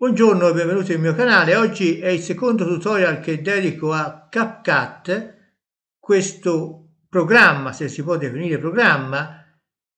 Buongiorno e benvenuti nel mio canale. Oggi è il secondo tutorial che dedico a CapCut, questo programma, se si può definire programma,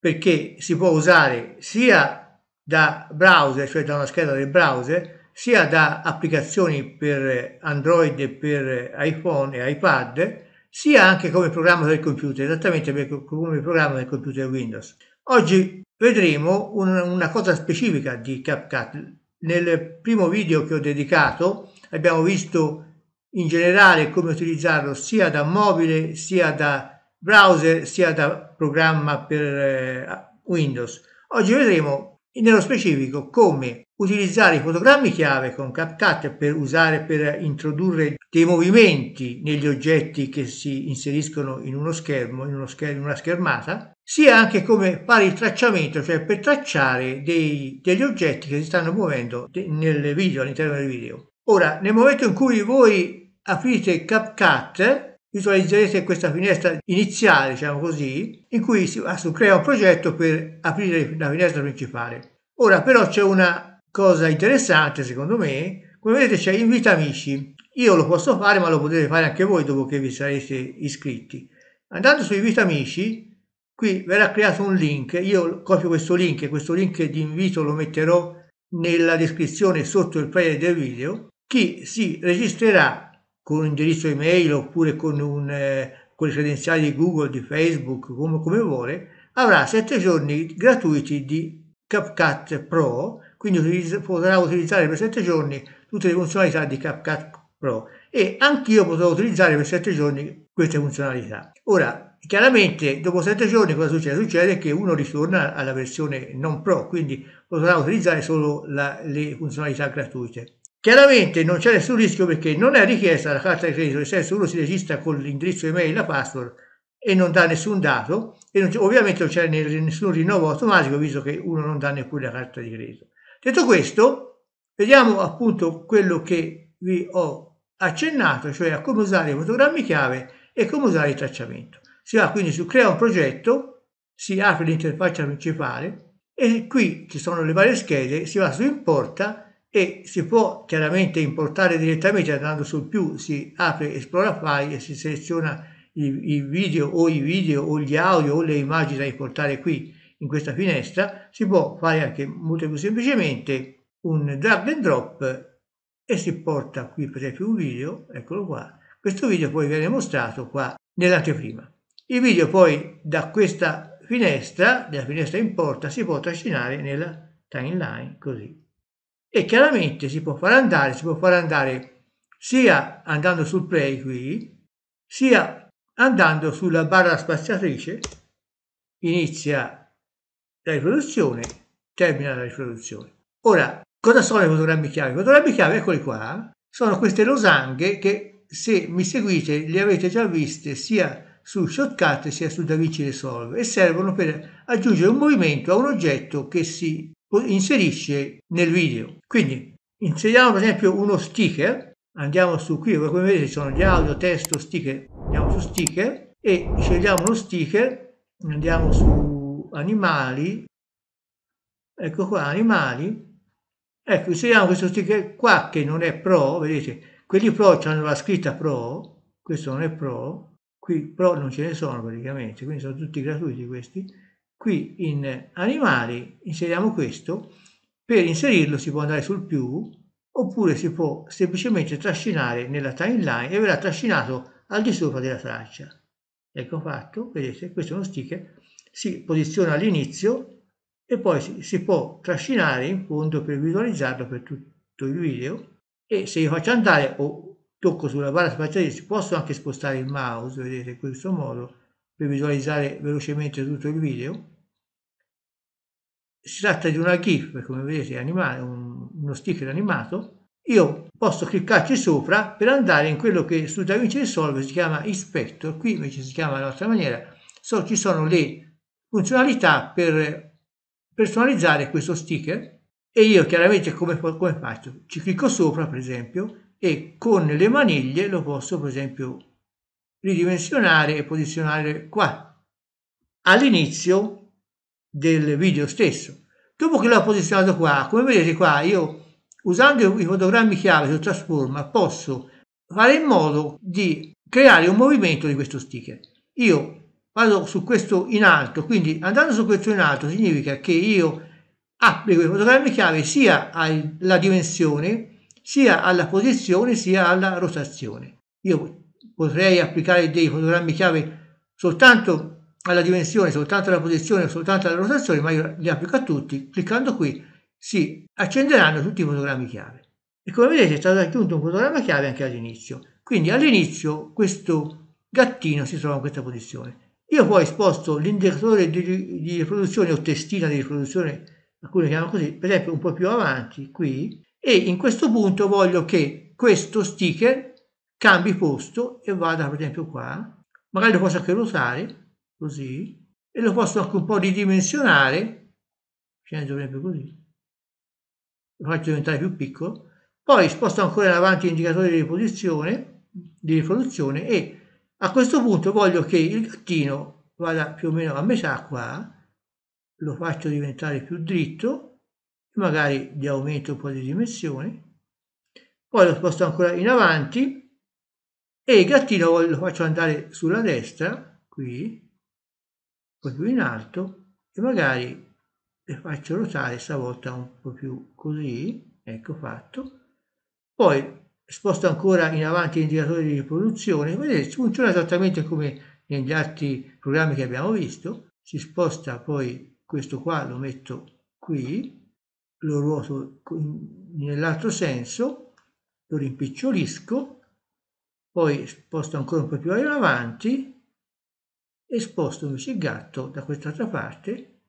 perché si può usare sia da browser, cioè da una scheda del browser, sia da applicazioni per Android e per iPhone e iPad, sia anche come programma del computer, esattamente come programma del computer Windows. Oggi vedremo una cosa specifica di CapCut, nel primo video che ho dedicato abbiamo visto in generale come utilizzarlo sia da mobile sia da browser sia da programma per eh, Windows. Oggi vedremo e nello specifico come utilizzare i fotogrammi chiave con CapCut per usare per introdurre dei movimenti negli oggetti che si inseriscono in uno schermo, in, uno scher- in una schermata, sia anche come fare il tracciamento, cioè per tracciare dei, degli oggetti che si stanno muovendo de- nel video, all'interno del video. Ora, nel momento in cui voi aprite CapCut, visualizzerete questa finestra iniziale, diciamo così, in cui si, si crea un progetto per aprire la finestra principale. Ora però c'è una cosa interessante secondo me, come vedete c'è invita amici, io lo posso fare ma lo potete fare anche voi dopo che vi sarete iscritti. Andando su invita amici, qui verrà creato un link, io copio questo link, questo link di invito lo metterò nella descrizione sotto il player del video, chi si registrerà con un indirizzo email oppure con, un, eh, con le credenziali di Google, di Facebook, come, come vuole, avrà 7 giorni gratuiti di CapCut Pro, quindi utilizz- potrà utilizzare per 7 giorni tutte le funzionalità di CapCut Pro e anch'io potrò utilizzare per 7 giorni queste funzionalità. Ora, chiaramente dopo 7 giorni cosa succede? Succede che uno ritorna alla versione non Pro, quindi potrà utilizzare solo la, le funzionalità gratuite. Chiaramente non c'è nessun rischio perché non è richiesta la carta di credito, nel senso uno si registra con l'indirizzo email, e la password e non dà nessun dato e non ovviamente non c'è nessun rinnovo automatico visto che uno non dà neppure la carta di credito. Detto questo, vediamo appunto quello che vi ho accennato, cioè a come usare i fotogrammi chiave e come usare il tracciamento. Si va quindi su crea un progetto, si apre l'interfaccia principale e qui ci sono le varie schede, si va su importa e si può chiaramente importare direttamente andando sul più si apre esplora file e si seleziona i, video o i video o gli audio o le immagini da importare qui in questa finestra si può fare anche molto più semplicemente un drag and drop e si porta qui per esempio un video eccolo qua questo video poi viene mostrato qua nell'anteprima il video poi da questa finestra, della finestra importa, si può trascinare nella timeline così e chiaramente si può far andare, si può far andare sia andando sul play qui, sia andando sulla barra spaziatrice, inizia la riproduzione, termina la riproduzione. Ora, cosa sono i fotogrammi chiave? I fotogrammi chiave, eccoli qua, sono queste losanghe che se mi seguite le avete già viste sia su Shotcut sia su DaVinci Resolve e servono per aggiungere un movimento a un oggetto che si inserisce nel video. Quindi inseriamo per esempio uno sticker, andiamo su qui, come vedete ci sono gli audio, testo, sticker, andiamo su sticker e scegliamo lo sticker, andiamo su animali, ecco qua animali, ecco inseriamo questo sticker qua che non è pro, vedete, quelli pro hanno la scritta pro, questo non è pro, qui pro non ce ne sono praticamente, quindi sono tutti gratuiti questi, qui in animali inseriamo questo, per inserirlo si può andare sul più oppure si può semplicemente trascinare nella timeline e verrà trascinato al di sopra della traccia. Ecco fatto, vedete, questo è uno sticker, si posiziona all'inizio e poi si, si, può trascinare in fondo per visualizzarlo per tutto il video e se io faccio andare o tocco sulla barra spaziale posso anche spostare il mouse, vedete, in questo modo per visualizzare velocemente tutto il video si tratta di una GIF, come vedete, animale, un, uno sticker animato, io posso cliccarci sopra per andare in quello che su DaVinci Resolve si chiama Inspector, qui invece si chiama in un'altra maniera, so, ci sono le funzionalità per personalizzare questo sticker e io chiaramente come, come faccio? Ci clicco sopra per esempio e con le maniglie lo posso per esempio ridimensionare e posizionare qua. All'inizio del video stesso. Dopo che l'ho posizionato qua, come vedete qua, io usando i fotogrammi chiave su trasforma posso fare in modo di creare un movimento di questo sticker. Io vado su questo in alto, quindi andando su questo in alto significa che io applico i fotogrammi chiave sia alla dimensione, sia alla posizione, sia alla rotazione. Io potrei applicare dei fotogrammi chiave soltanto alla dimensione, soltanto alla posizione, soltanto alla rotazione, ma io li applico a tutti, cliccando qui si accenderanno tutti i fotogrammi chiave. E come vedete è stato aggiunto un fotogramma chiave anche all'inizio. Quindi all'inizio questo gattino si trova in questa posizione. Io poi sposto l'indicatore di, di riproduzione o testina di riproduzione, alcuni chiamano così, per esempio un po' più avanti, qui, e in questo punto voglio che questo sticker cambi posto e vada per esempio qua, magari lo posso anche ruotare, così, e lo posso anche un po' ridimensionare, scendo sempre così, lo faccio diventare più piccolo, poi sposto ancora in avanti l'indicatore di riproduzione, di riproduzione e a questo punto voglio che il gattino vada più o meno a metà qua, lo faccio diventare più dritto, magari gli aumento un po' di dimensione, poi lo sposto ancora in avanti e il gattino lo faccio andare sulla destra, qui, po' più in alto e magari le faccio ruotare stavolta un po' più così, ecco fatto. Poi sposto ancora in avanti l'indicatore di riproduzione, vedete funziona esattamente come negli altri programmi che abbiamo visto, si sposta poi questo qua, lo metto qui, lo ruoto nell'altro senso, lo rimpicciolisco, poi sposto ancora un po' più in avanti, e sposto invece il gatto da quest'altra parte,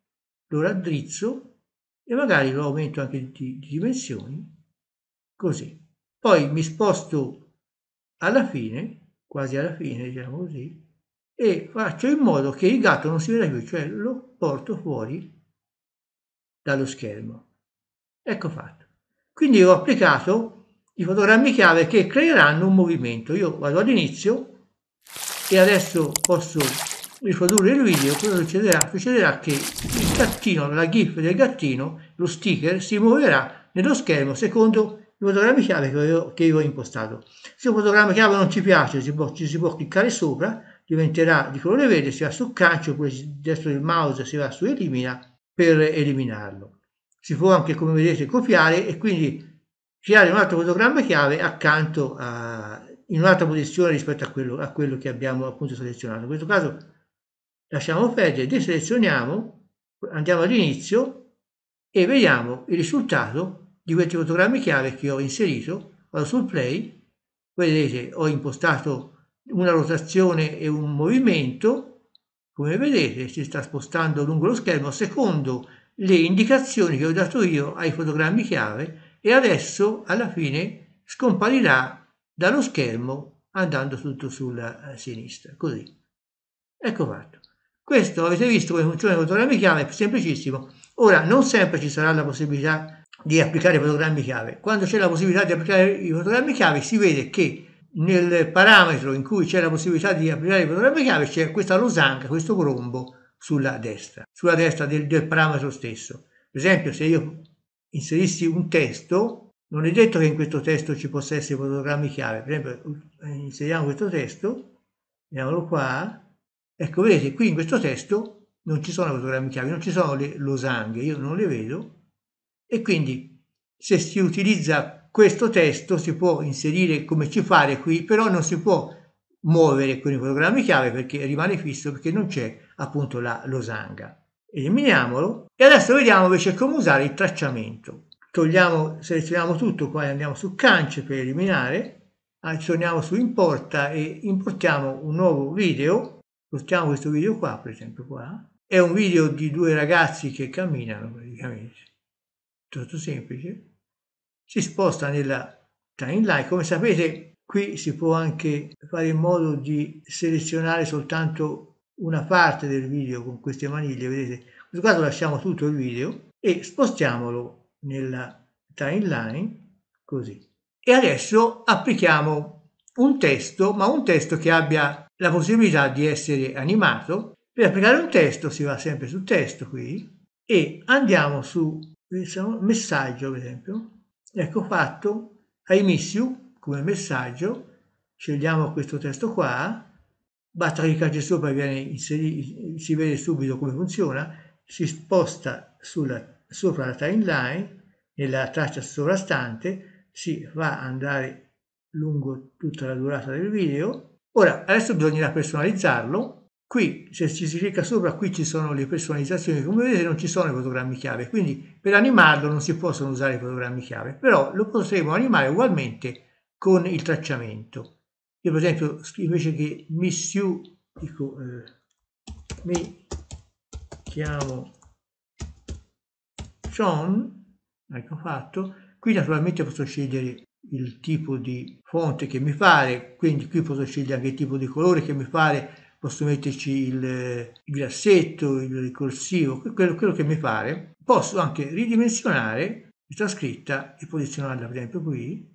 lo raddrizzo e magari lo aumento anche di, di dimensioni, così. Poi mi sposto alla fine, quasi alla fine diciamo così, e faccio in modo che il gatto non si veda più, cioè lo porto fuori dallo schermo. Ecco fatto. Quindi ho applicato i fotogrammi chiave che creeranno un movimento. Io vado all'inizio e adesso posso riprodurre il video, cosa succederà? Succederà che il gattino, la GIF del gattino, lo sticker, si muoverà nello schermo secondo i fotogrammi chiave che io, che avevo impostato. Se un fotogramma chiave non ci piace, ci, può, ci si può cliccare sopra, diventerà di colore verde, si va su calcio, poi destro del mouse si va su elimina per eliminarlo. Si può anche, come vedete, copiare e quindi creare un altro fotogramma chiave accanto a, in un'altra posizione rispetto a quello, a quello che abbiamo appunto selezionato. In questo caso lasciamo perdere, deselezioniamo, andiamo all'inizio e vediamo il risultato di questi fotogrammi chiave che ho inserito, vado sul play, vedete ho impostato una rotazione e un movimento, come vedete si sta spostando lungo lo schermo secondo le indicazioni che ho dato io ai fotogrammi chiave e adesso alla fine scomparirà dallo schermo andando tutto sulla eh, sinistra, così. Ecco fatto. Questo avete visto come funziona con il programmi chiave, è semplicissimo. Ora, non sempre ci sarà la possibilità di applicare i fotogrammi chiave. Quando c'è la possibilità di applicare i fotogrammi chiave, si vede che nel parametro in cui c'è la possibilità di applicare i fotogrammi chiave c'è questa losanga, questo grombo sulla destra, sulla destra del, del parametro stesso. Per esempio, se io inserissi un testo, non è detto che in questo testo ci possa essere i fotogrammi chiave. Per esempio, inseriamo questo testo, vediamolo qua, Ecco, vedete, qui in questo testo non ci sono fotogrammi chiave, non ci sono le losanghe, io non le vedo, e quindi se si utilizza questo testo si può inserire come ci fare qui, però non si può muovere con i fotogrammi chiave perché rimane fisso, perché non c'è appunto la losanga. Eliminiamolo e adesso vediamo invece come usare il tracciamento. Togliamo, selezioniamo tutto, poi andiamo su cance per eliminare, ah, torniamo su importa e importiamo un nuovo video Spostiamo questo video qua, per esempio qua. È un video di due ragazzi che camminano praticamente. Tutto semplice. Si sposta nella timeline. Come sapete, qui si può anche fare in modo di selezionare soltanto una parte del video con queste maniglie, vedete? In questo caso lasciamo tutto il video e spostiamolo nella timeline, così. E adesso applichiamo un testo, ma un testo che abbia la possibilità di essere animato. Per applicare un testo si va sempre su testo qui e andiamo su diciamo, messaggio per esempio. Ecco fatto, I miss you come messaggio, scegliamo questo testo qua, basta cliccarci sopra e viene inserito, si vede subito come funziona, si sposta sulla, sopra la timeline, nella traccia sovrastante, si va ad andare lungo tutta la durata del video Ora, adesso bisognerà personalizzarlo. Qui, se ci si clicca sopra, qui ci sono le personalizzazioni. Come vedete non ci sono i fotogrammi chiave, quindi per animarlo non si possono usare i fotogrammi chiave, però lo potremo animare ugualmente con il tracciamento. Io per esempio, invece che Miss You, dico, eh, mi chiamo John, ecco fatto, qui naturalmente posso scegliere il tipo di fonte che mi pare, quindi qui posso scegliere anche il tipo di colore che mi pare, posso metterci il grassetto, il ricorsivo, quello, quello che mi pare. Posso anche ridimensionare questa scritta e posizionarla per esempio qui,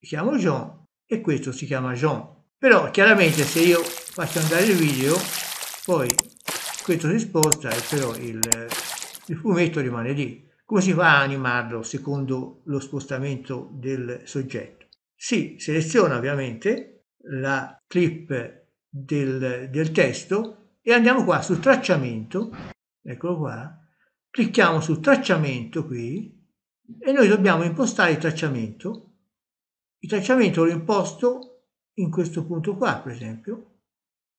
chiamo John e questo si chiama John. Però chiaramente se io faccio andare il video, poi questo si sposta e però il, il fumetto rimane lì. Come si fa a animarlo secondo lo spostamento del soggetto? Si seleziona ovviamente la clip del, del testo e andiamo qua su tracciamento, eccolo qua, clicchiamo su tracciamento qui e noi dobbiamo impostare il tracciamento. Il tracciamento lo imposto in questo punto qua, per esempio.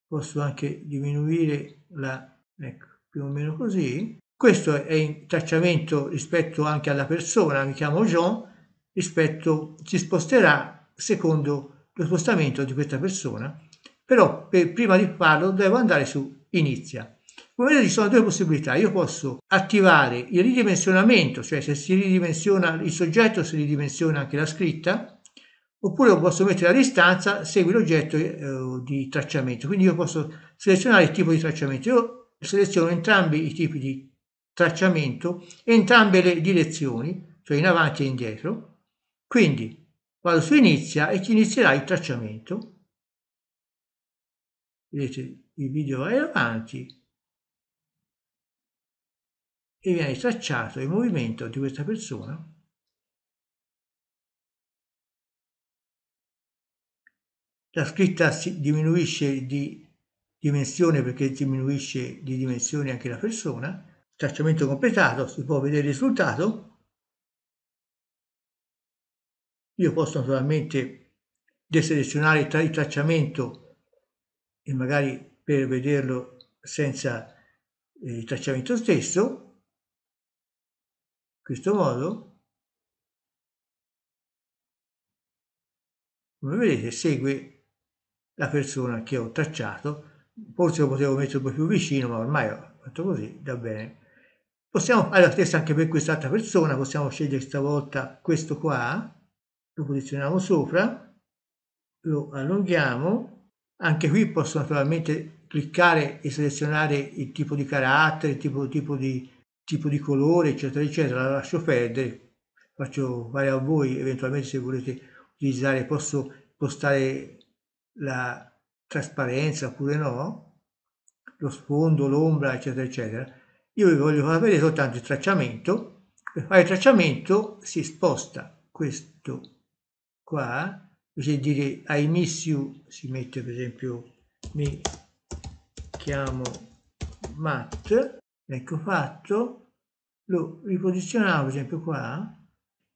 Posso anche diminuire la, ecco, più o meno così. Questo è il tracciamento rispetto anche alla persona, mi chiamo John, rispetto si sposterà secondo lo spostamento di questa persona, però per, prima di farlo devo andare su inizia. Come vedete ci sono due possibilità, io posso attivare il ridimensionamento, cioè se si ridimensiona il soggetto si ridimensiona anche la scritta, oppure posso mettere a distanza, segui l'oggetto eh, di tracciamento, quindi io posso selezionare il tipo di tracciamento, io seleziono entrambi i tipi di tracciamento tracciamento entrambe le direzioni, cioè in avanti e indietro. Quindi quando si inizia e ti inizierà il tracciamento. Vedete, il video è avanti e viene tracciato il movimento di questa persona. La scritta si diminuisce di dimensione perché diminuisce di dimensione anche la persona tracciamento completato, si può vedere il risultato. Io posso naturalmente deselezionare il, tracciamento e magari per vederlo senza eh, il tracciamento stesso, in questo modo, come vedete segue la persona che ho tracciato, forse lo potevo mettere un po' più vicino, ma ormai ho fatto così, va bene. Possiamo fare la stessa anche per quest'altra persona, possiamo scegliere stavolta questo qua, lo posizioniamo sopra, lo allunghiamo, anche qui posso naturalmente cliccare e selezionare il tipo di carattere, il tipo, tipo, di, tipo di colore, eccetera, eccetera, la lascio perdere, faccio fare a voi, eventualmente se volete utilizzare posso postare la trasparenza oppure no, lo sfondo, l'ombra, eccetera, eccetera io vi voglio far vedere soltanto il tracciamento per fare il tracciamento si sposta questo qua invece di dire I miss you si mette per esempio mi chiamo Matt ecco fatto lo riposizionavo per esempio qua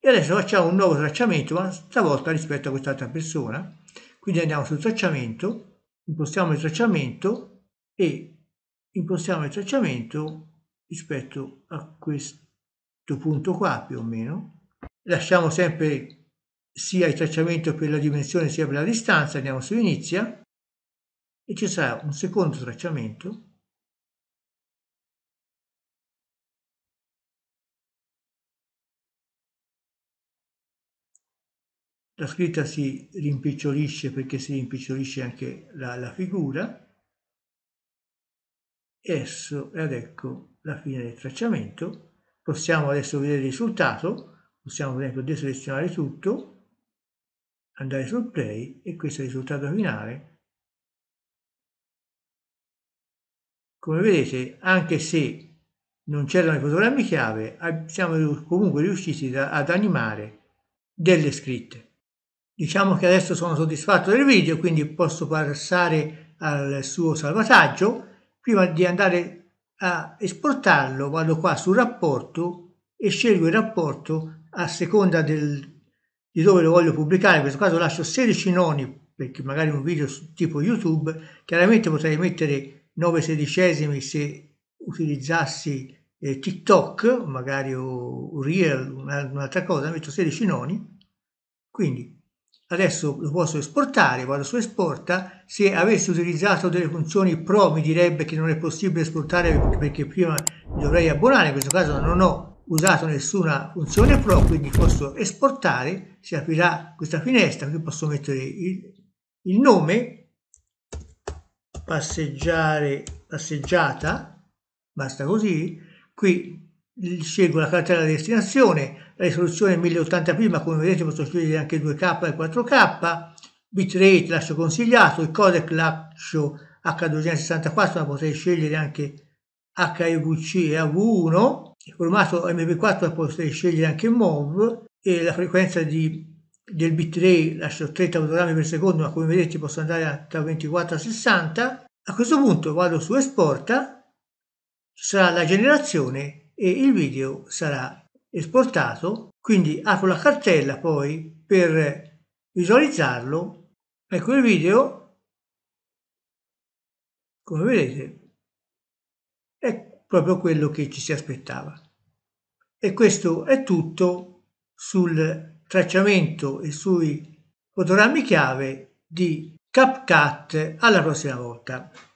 e adesso facciamo un nuovo tracciamento ma stavolta rispetto a quest'altra persona quindi andiamo sul tracciamento impostiamo il tracciamento e impostiamo il tracciamento rispetto a questo punto qua più o meno. Lasciamo sempre sia il tracciamento per la dimensione sia per la distanza, andiamo su inizia e ci sarà un secondo tracciamento la scritta si rimpicciolisce perché si rimpicciolisce anche la, la figura, esso, ed ecco, la fine del tracciamento, possiamo adesso vedere il risultato, possiamo per esempio deselezionare tutto, andare sul play e questo è il risultato finale. Come vedete, anche se non c'erano i fotogrammi chiave, ah, siamo comunque riusciti ad animare delle scritte. Diciamo che adesso sono soddisfatto del video, quindi posso passare al suo salvataggio prima di andare a esportarlo vado qua sul rapporto e scelgo il rapporto a seconda del, di dove lo voglio pubblicare in questo caso lascio 16 noni perché magari un video tipo youtube chiaramente potrei mettere 9 sedicesimi se utilizzassi eh, tiktok magari o, o reel un'altra cosa metto 16 noni quindi adesso lo posso esportare, vado su esporta, se avessi utilizzato delle funzioni pro mi direbbe che non è possibile esportare perché prima dovrei abbonare, in questo caso non ho usato nessuna funzione pro, quindi posso esportare, si aprirà questa finestra, qui posso mettere il, il nome, passeggiare, passeggiata, basta così, qui scelgo la cartella di destinazione, la risoluzione 1080p, ma come vedete posso scegliere anche 2K e 4K, bitrate lascio consigliato, il codec lascio H264, ma potrei scegliere anche HEVC e AV1, il formato MP4 potrei scegliere anche MOV e la frequenza di, del bitrate lascio 30 fotogrammi per secondo, ma come vedete posso andare da 24 a 60. A questo punto vado su esporta, ci sarà la generazione e il video sarà esportato, quindi apro la cartella poi per visualizzarlo, ecco il video, come vedete è proprio quello che ci si aspettava. E questo è tutto sul tracciamento e sui fotogrammi chiave di CapCut alla prossima volta.